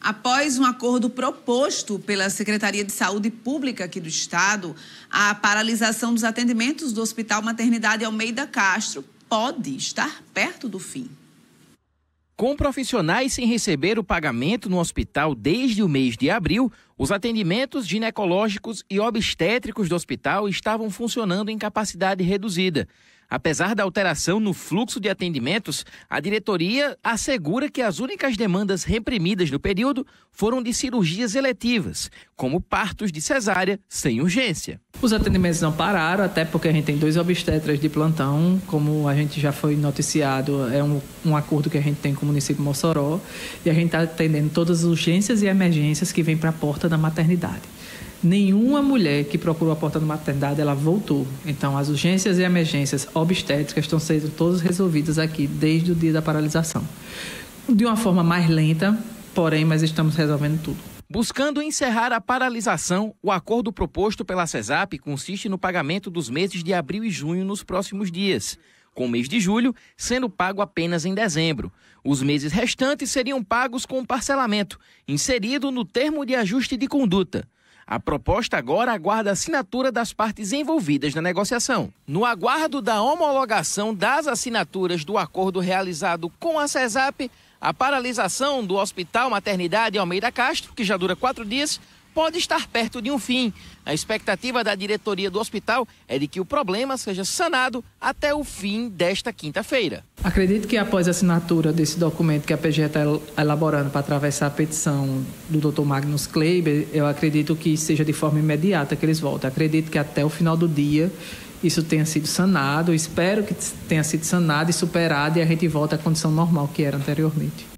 Após um acordo proposto pela Secretaria de Saúde Pública aqui do Estado, a paralisação dos atendimentos do Hospital Maternidade Almeida Castro pode estar perto do fim. Com profissionais sem receber o pagamento no hospital desde o mês de abril, os atendimentos ginecológicos e obstétricos do hospital estavam funcionando em capacidade reduzida. Apesar da alteração no fluxo de atendimentos, a diretoria assegura que as únicas demandas reprimidas no período foram de cirurgias eletivas, como partos de cesárea sem urgência. Os atendimentos não pararam, até porque a gente tem dois obstetras de plantão, como a gente já foi noticiado, é um, um acordo que a gente tem com o município de Mossoró, e a gente está atendendo todas as urgências e emergências que vêm para a porta da maternidade nenhuma mulher que procurou a porta da maternidade ela voltou. Então, as urgências e emergências obstétricas estão sendo todas resolvidas aqui desde o dia da paralisação. De uma forma mais lenta, porém, mas estamos resolvendo tudo. Buscando encerrar a paralisação, o acordo proposto pela CESAP consiste no pagamento dos meses de abril e junho nos próximos dias, com o mês de julho sendo pago apenas em dezembro. Os meses restantes seriam pagos com parcelamento, inserido no termo de ajuste de conduta. A proposta agora aguarda a assinatura das partes envolvidas na negociação. No aguardo da homologação das assinaturas do acordo realizado com a CESAP, a paralisação do Hospital Maternidade Almeida Castro, que já dura quatro dias, pode estar perto de um fim. A expectativa da diretoria do hospital é de que o problema seja sanado até o fim desta quinta-feira. Acredito que após a assinatura desse documento que a PGE está elaborando para atravessar a petição do Dr. Magnus Kleiber, eu acredito que seja de forma imediata que eles voltem. Acredito que até o final do dia isso tenha sido sanado, espero que tenha sido sanado e superado e a gente volta à condição normal que era anteriormente.